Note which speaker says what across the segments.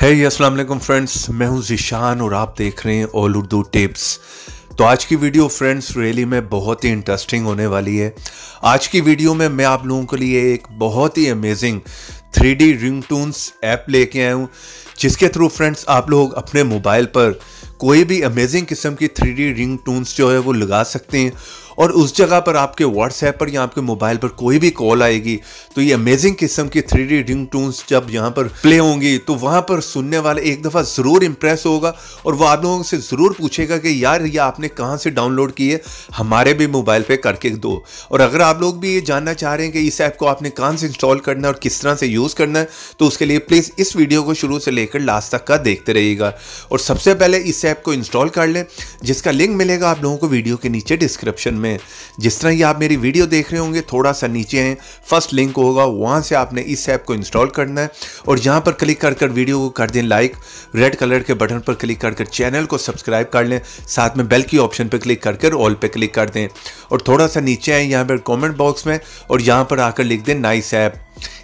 Speaker 1: है अस्सलाम वालेकुम फ्रेंड्स मैं हूं जीशान और आप देख रहे हैं ऑल उर्दू टिप्स तो आज की वीडियो फ्रेंड्स रियली में बहुत ही इंटरेस्टिंग होने वाली है आज की वीडियो में मैं आप लोगों के लिए एक बहुत ही amazing three D ringtones app लेके आया हूँ जिसके थ्रू फ्रेंड्स आप लोग अपने मोबाइल पर कोई भी अमेजिंग किस्म की थ्री डी रिंग टून्स जो है वो लगा सकते हैं और उस जगह पर आपके व्हाट्सएप पर या आपके मोबाइल पर कोई भी कॉल आएगी तो ये अमेजिंग किस्म की थ्री डी रिंग टूंस जब यहाँ पर प्ले होंगी तो वहाँ पर सुनने वाले एक दफ़ा ज़रूर इम्प्रेस होगा और वो आप लोगों से ज़रूर पूछेगा कि यार ये आपने कहाँ से डाउनलोड की है हमारे भी मोबाइल पर करके दो और अगर आप लोग भी ये जानना चाह रहे हैं कि इस ऐप को आपने कहाँ से इंस्टॉल करना है और किस तरह से यूज़ करना है तो उसके लिए प्लीज़ इस वीडियो को शुरू से लेकर लास्ट तक का देखते रहिएगा और सबसे पहले इस ऐप को इंस्टॉल कर लें जिसका लिंक मिलेगा आप लोगों को वीडियो के नीचे डिस्क्रिप्शन में में जिस तरह ही आप मेरी वीडियो देख रहे होंगे थोड़ा सा नीचे हैं फर्स्ट लिंक होगा वहाँ से आपने इस ऐप को इंस्टॉल करना है और यहाँ पर क्लिक कर कर वीडियो को कर दें लाइक रेड कलर के बटन पर क्लिक कर कर चैनल को सब्सक्राइब कर लें साथ में बेल की ऑप्शन पर क्लिक कर कर ऑल पर क्लिक कर दें और थोड़ा सा नीचे आए यहाँ पर कॉमेंट बॉक्स में और यहाँ पर आकर लिख दें नाइस ऐप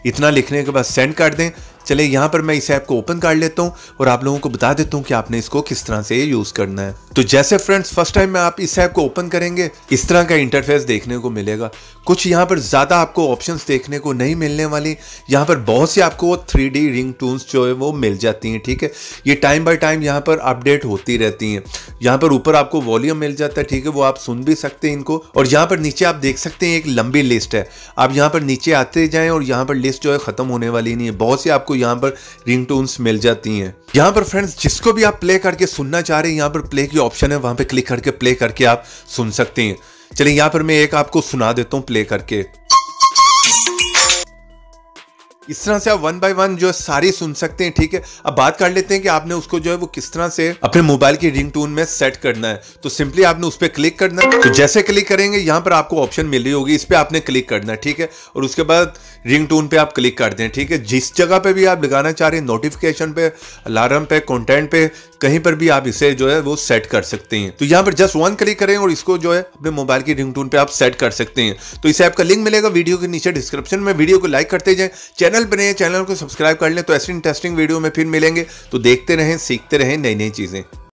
Speaker 1: इतना लिखने के बाद सेंड कर दें चले यहाँ पर मैं इस ऐप को ओपन कर लेता हूँ और आप लोगों को बता देता हूँ कि आपने इसको किस तरह से यूज़ करना है तो जैसे फ्रेंड्स फर्स्ट टाइम में आप इस ऐप को ओपन करेंगे इस तरह का इंटरफेस देखने को मिलेगा कुछ यहाँ पर ज़्यादा आपको ऑप्शन देखने को नहीं मिलने वाली यहाँ पर बहुत सी आपको थ्री डी रिंग टून जो है वो मिल जाती हैं ठीक है ये टाइम बाय टाइम यहाँ पर अपडेट होती रहती हैं यहाँ पर ऊपर आपको वॉल्यूम मिल जाता है ठीक है वो आप सुन भी सकते हैं इनको और यहाँ पर नीचे आप देख सकते हैं एक लंबी लिस्ट है आप यहाँ पर नीचे आते जाएं और यहाँ पर लिस्ट जो है ख़त्म होने वाली नहीं है बहुत सी आपको आपको यहाँ पर रिंग मिल जाती हैं यहाँ पर फ्रेंड्स जिसको भी आप प्ले करके सुनना चाह रहे हैं यहाँ पर प्ले की ऑप्शन है वहां पर क्लिक करके प्ले करके आप सुन सकते हैं चलिए यहाँ पर मैं एक आपको सुना देता हूँ प्ले करके इस तरह से आप वन बाय वन जो सारी सुन सकते हैं ठीक है अब बात कर लेते हैं कि आपने उसको जो है वो किस तरह से अपने मोबाइल की रिंग टून में सेट करना है तो सिंपली आपने उस पर क्लिक करना है तो जैसे क्लिक करेंगे यहाँ पर आपको ऑप्शन मिल रही होगी इस पर आपने क्लिक करना है ठीक है और उसके बाद रिंग टून पर आप क्लिक कर दें ठीक है जिस जगह पर भी आप लगाना चाह रहे हैं नोटिफिकेशन पे अलार्म पे कॉन्टेंट पे कहीं पर भी आप इसे जो है वो सेट कर सकते हैं तो यहाँ पर जस्ट वन क्लिक करें और इसको जो है अपने मोबाइल की रिंग टून पर आप सेट कर सकते हैं तो इस ऐप का लिंक मिलेगा वीडियो के नीचे डिस्क्रिप्शन में वीडियो को लाइक करते जाए चैनल चैनल पर नए चैनल को सब्सक्राइब कर लें तो ऐसी इंटरेस्टिंग वीडियो में फिर मिलेंगे तो देखते रहें सीखते रहें नई नई चीज़ें